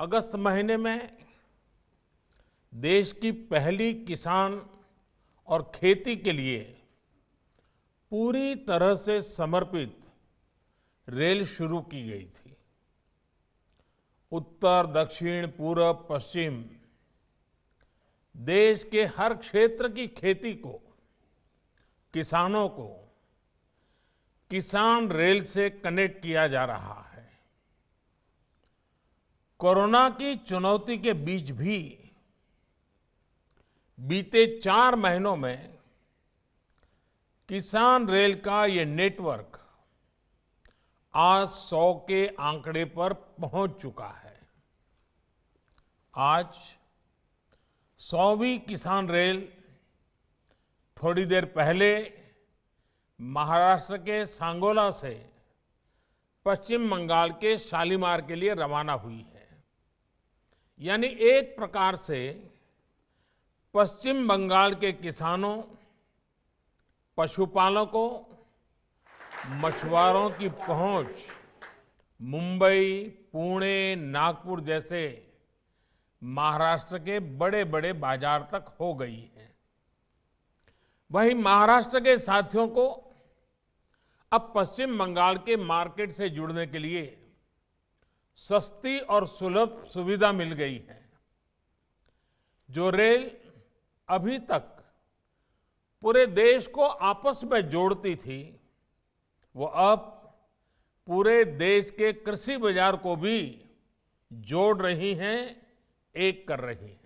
अगस्त महीने में देश की पहली किसान और खेती के लिए पूरी तरह से समर्पित रेल शुरू की गई थी उत्तर दक्षिण पूर्व पश्चिम देश के हर क्षेत्र की खेती को किसानों को किसान रेल से कनेक्ट किया जा रहा है कोरोना की चुनौती के बीच भी बीते चार महीनों में किसान रेल का ये नेटवर्क आज सौ के आंकड़े पर पहुंच चुका है आज सौवीं किसान रेल थोड़ी देर पहले महाराष्ट्र के सांगोला से पश्चिम बंगाल के शालीमार के लिए रवाना हुई है यानी एक प्रकार से पश्चिम बंगाल के किसानों पशुपालकों मछुआरों की पहुंच मुंबई पुणे नागपुर जैसे महाराष्ट्र के बड़े बड़े बाजार तक हो गई है वहीं महाराष्ट्र के साथियों को अब पश्चिम बंगाल के मार्केट से जुड़ने के लिए सस्ती और सुलभ सुविधा मिल गई है जो रेल अभी तक पूरे देश को आपस में जोड़ती थी वो अब पूरे देश के कृषि बाजार को भी जोड़ रही हैं एक कर रही हैं